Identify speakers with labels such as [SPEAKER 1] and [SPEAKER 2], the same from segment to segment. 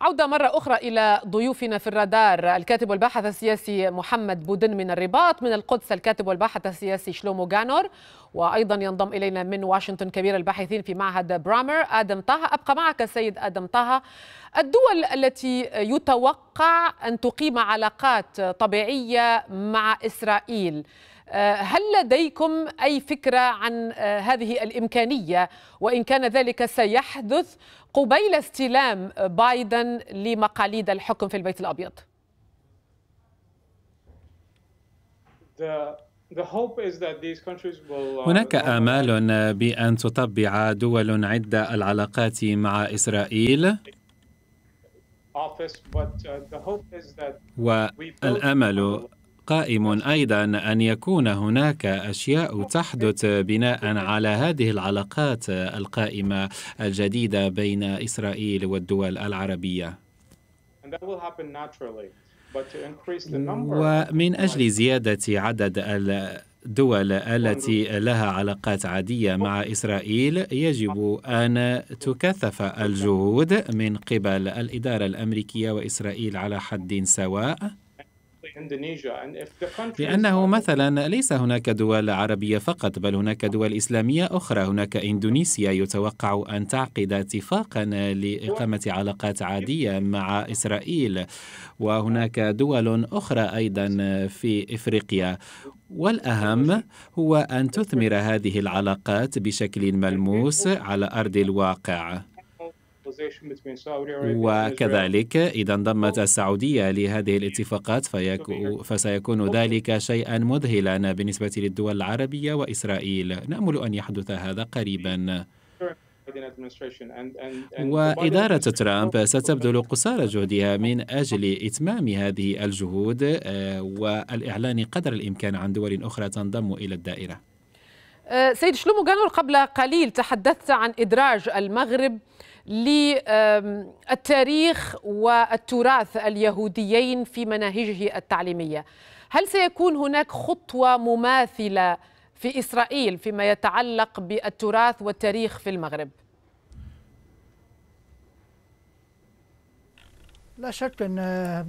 [SPEAKER 1] عودة مرة أخرى إلى ضيوفنا في الرادار الكاتب والباحث السياسي محمد بودن من الرباط من القدس الكاتب والباحث السياسي شلومو جانور وأيضا ينضم إلينا من واشنطن كبير الباحثين في معهد برامر آدم طه أبقى معك السيد آدم طه الدول التي يتوقع أن تقيم علاقات طبيعية مع إسرائيل آه، هل لديكم أي فكرة عن آه، هذه الإمكانية وإن كان ذلك سيحدث قبيل استلام بايدن لمقاليد الحكم في البيت الأبيض؟
[SPEAKER 2] uh, هناك
[SPEAKER 3] آمال بأن تطبع دول عدة العلاقات مع إسرائيل uh, والأمل قائم ايضا ان يكون هناك اشياء تحدث بناء على هذه العلاقات القائمه الجديده بين اسرائيل والدول العربيه ومن اجل زياده عدد الدول التي لها علاقات عاديه مع اسرائيل يجب ان تكثف الجهود من قبل الاداره الامريكيه واسرائيل على حد سواء لأنه مثلا ليس هناك دول عربية فقط بل هناك دول إسلامية أخرى هناك إندونيسيا يتوقع أن تعقد اتفاقا لإقامة علاقات عادية مع إسرائيل وهناك دول أخرى أيضا في إفريقيا والأهم هو أن تثمر هذه العلاقات بشكل ملموس على أرض الواقع وكذلك إذا انضمت السعودية لهذه الاتفاقات فسيكون ذلك شيئا مذهلا بالنسبة للدول العربية وإسرائيل نأمل أن يحدث هذا قريبا
[SPEAKER 2] وإدارة
[SPEAKER 3] ترامب ستبذل قصارى جهدها من أجل إتمام هذه الجهود آه، والإعلان قدر الإمكان عن دول أخرى تنضم إلى الدائرة
[SPEAKER 1] آه، سيد شلومو قبل قليل تحدثت عن إدراج المغرب للتاريخ والتراث اليهوديين في مناهجه التعليمية هل سيكون هناك خطوة مماثلة في إسرائيل فيما يتعلق بالتراث والتاريخ في المغرب؟
[SPEAKER 4] لا شك ان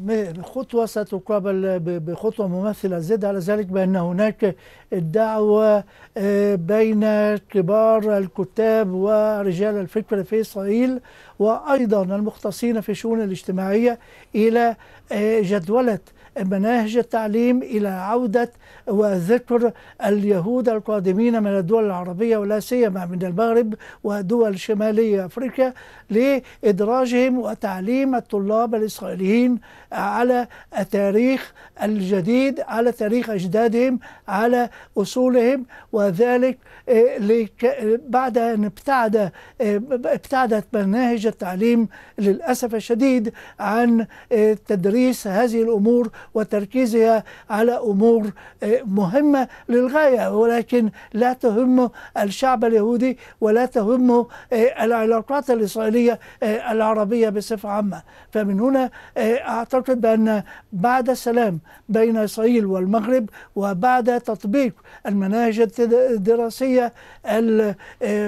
[SPEAKER 4] الخطوه ستقابل بخطوه ممثله زد على ذلك بان هناك الدعوه آه، بين كبار الكتاب ورجال الفكر في اسرائيل وايضا المختصين في الشؤون الاجتماعيه الى آه، جدوله مناهج التعليم إلى عودة وذكر اليهود القادمين من الدول العربية ولا سيما من المغرب ودول شمالية أفريقيا لإدراجهم وتعليم الطلاب الإسرائيليين على التاريخ الجديد على تاريخ أجدادهم على أصولهم وذلك آه، بعد أن ابتعد آه، ابتعدت مناهج التعليم للأسف الشديد عن آه، تدريس هذه الأمور وتركيزها على أمور آه، مهمة للغاية ولكن لا تهم الشعب اليهودي ولا تهم آه، العلاقات الإسرائيلية آه، العربية بصفة عامة فمن هنا أعتقد بأن بعد السلام بين إسرائيل والمغرب وبعد تطبيق المناهج الدراسية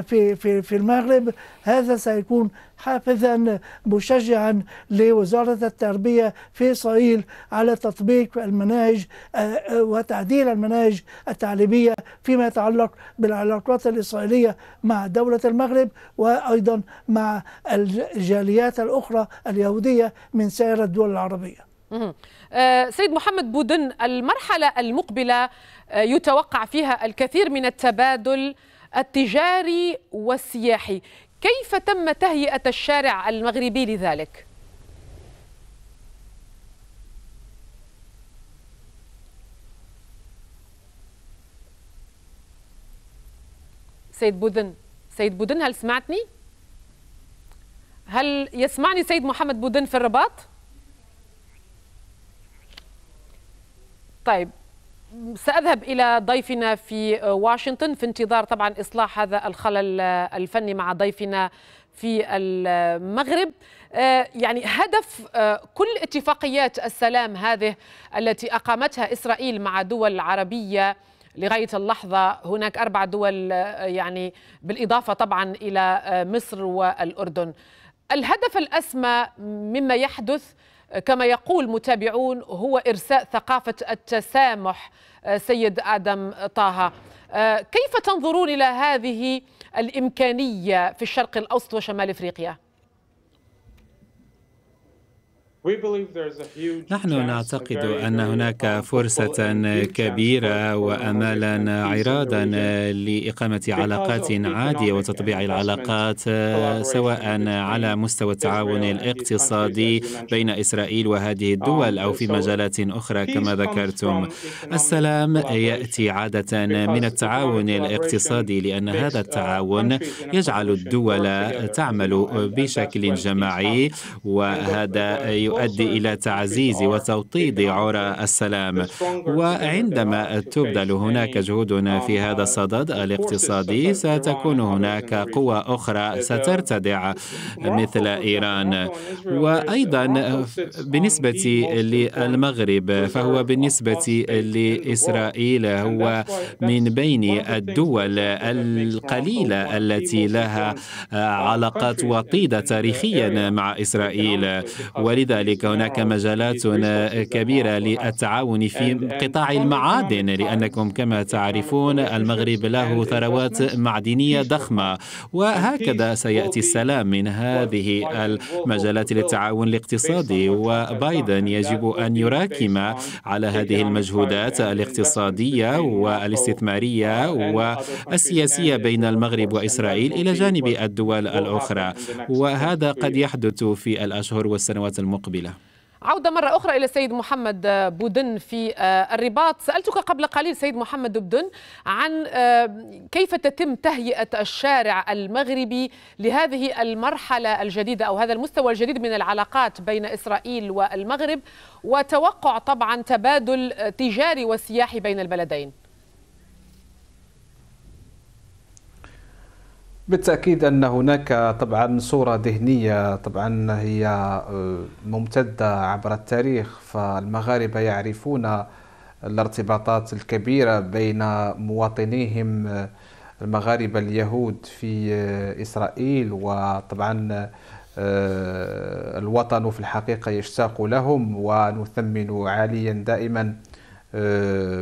[SPEAKER 4] في في المغرب هذا سيكون حافزا مشجعا لوزارة التربية في إسرائيل على تطبيق المناهج آه، آه، وتعديل المناهج التعليمية فيما يتعلق بالعلاقات الإسرائيلية مع دولة المغرب وأيضا مع الجاليات الأخرى اليهودية من سائر الدول العربية
[SPEAKER 1] آه، سيد محمد بودن المرحلة المقبلة يتوقع فيها الكثير من التبادل التجاري والسياحي كيف تم تهيئة الشارع المغربي لذلك؟ سيد بودن سيد بودن هل سمعتني؟ هل يسمعني سيد محمد بودن في الرباط؟ طيب سأذهب إلى ضيفنا في واشنطن في انتظار طبعا إصلاح هذا الخلل الفني مع ضيفنا في المغرب آه، يعني هدف آه، كل اتفاقيات السلام هذه التي أقامتها إسرائيل مع دول عربية لغاية اللحظة هناك أربع دول آه، يعني بالإضافة طبعا إلى مصر والأردن الهدف الأسمى مما يحدث كما يقول متابعون هو إرساء ثقافة التسامح آه، سيد آدم طه آه، كيف تنظرون إلى هذه الإمكانية في الشرق الأوسط وشمال إفريقيا؟
[SPEAKER 3] نحن نعتقد ان هناك فرصه كبيره وامالا عراضا لاقامه علاقات عاديه وتطبيع العلاقات آه، سواء على مستوى التعاون الاقتصادي بين اسرائيل وهذه um, الدول او في مجالات اخرى كما ذكرتم السلام ياتي عاده من التعاون الاقتصادي لان هذا uh, التعاون يجعل الدول تعمل بشكل جماعي وهذا يؤدي إلى تعزيز وتوطيد عرى السلام وعندما تبذل هناك جهودنا um, في هذا الصدد الاقتصادي ستكون هناك قوى أخرى سترتدع مثل إيران وأيضا بالنسبة للمغرب فهو بالنسبة لإسرائيل هو من بين الدول القليلة التي لها علاقات وطيدة تاريخيا مع إسرائيل ولذا كذلك هناك مجالات كبيرة للتعاون في قطاع المعادن لأنكم كما تعرفون المغرب له ثروات معدنية ضخمة وهكذا سيأتي السلام من هذه المجالات للتعاون الاقتصادي وبايدن يجب أن يراكم على هذه المجهودات الاقتصادية والاستثمارية والسياسية بين المغرب وإسرائيل إلى جانب الدول الأخرى وهذا قد يحدث في الأشهر والسنوات المقبلة المقبلة
[SPEAKER 1] عودة مرة أخرى إلى السيد محمد بودن في آه، الرباط سألتك قبل قليل سيد محمد بودن عن آه، كيف تتم تهيئة الشارع المغربي لهذه المرحلة الجديدة أو هذا المستوى الجديد من العلاقات بين إسرائيل والمغرب وتوقع طبعا تبادل تجاري وسياحي بين البلدين
[SPEAKER 2] بالتاكيد ان هناك طبعا صوره ذهنيه طبعا هي آه، ممتده عبر التاريخ فالمغاربه يعرفون الارتباطات الكبيره بين مواطنيهم آه، المغاربه اليهود في آه، اسرائيل وطبعا الوطن في الحقيقه يشتاق لهم ونثمن عاليا دائما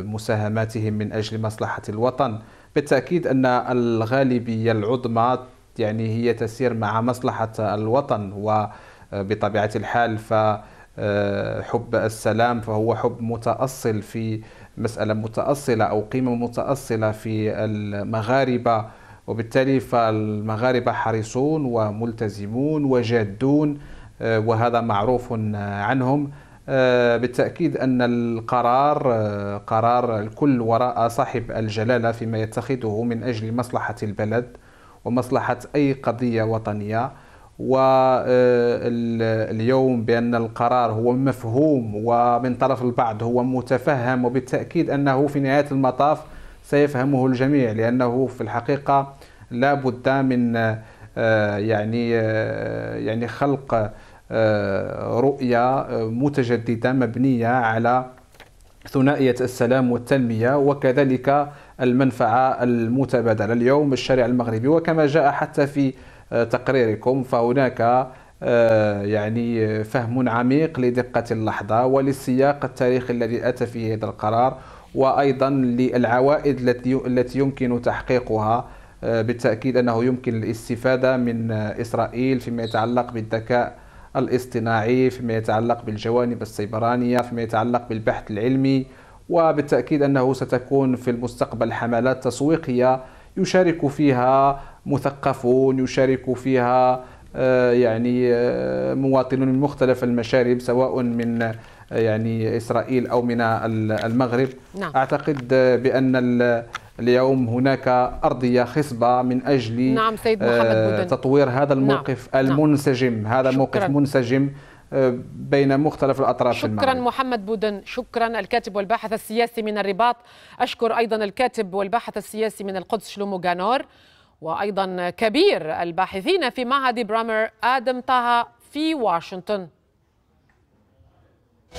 [SPEAKER 2] مساهماتهم من اجل مصلحه الوطن بالتاكيد ان الغالبيه العظمى يعني هي تسير مع مصلحه الوطن وبطبيعه آه، الحال فحب آه، السلام فهو حب متاصل في مساله متاصله او قيمه متاصله في المغاربه وبالتالي فالمغاربه حريصون وملتزمون وجادون آه، وهذا معروف عنهم آه، بالتأكيد أن القرار آه، قرار الكل وراء صاحب الجلالة فيما يتخذه من أجل مصلحة البلد ومصلحة أي قضية وطنية واليوم آه، بأن القرار هو مفهوم ومن طرف البعض هو متفهم وبالتأكيد أنه في نهاية المطاف سيفهمه الجميع لأنه في الحقيقة لا بد من يعني يعني خلق آه، رؤية آه، متجددة مبنية على ثنائية السلام والتنمية وكذلك المنفعة المتبادلة اليوم الشارع المغربي وكما جاء حتى في آه، تقريركم فهناك يعني فهم عميق لدقة اللحظة وللسياق التاريخي الذي أتى فيه هذا القرار وأيضا للعوائد التي يمكن تحقيقها بالتأكيد أنه يمكن الاستفادة من إسرائيل فيما يتعلق بالذكاء الاصطناعي فيما يتعلق بالجوانب السيبرانية فيما يتعلق بالبحث العلمي وبالتأكيد أنه ستكون في المستقبل حملات تسويقية يشارك فيها مثقفون يشارك فيها آه، يعني آه، مواطنون من مختلف المشارب سواء من آه، يعني إسرائيل أو من المغرب نعم. أعتقد بأن اليوم هناك أرضية خصبة من أجل نعم سيد محمد بودن. آه، تطوير هذا نعم، الموقف نعم. المنسجم نعم. هذا موقف منسجم آه، بين مختلف الأطراف شكرا المعرفة.
[SPEAKER 1] محمد بودن شكرا الكاتب والباحث السياسي من الرباط أشكر أيضا الكاتب والباحث السياسي من القدس شلومو جانور وأيضا كبير الباحثين في معهد برامر آدم طه في واشنطن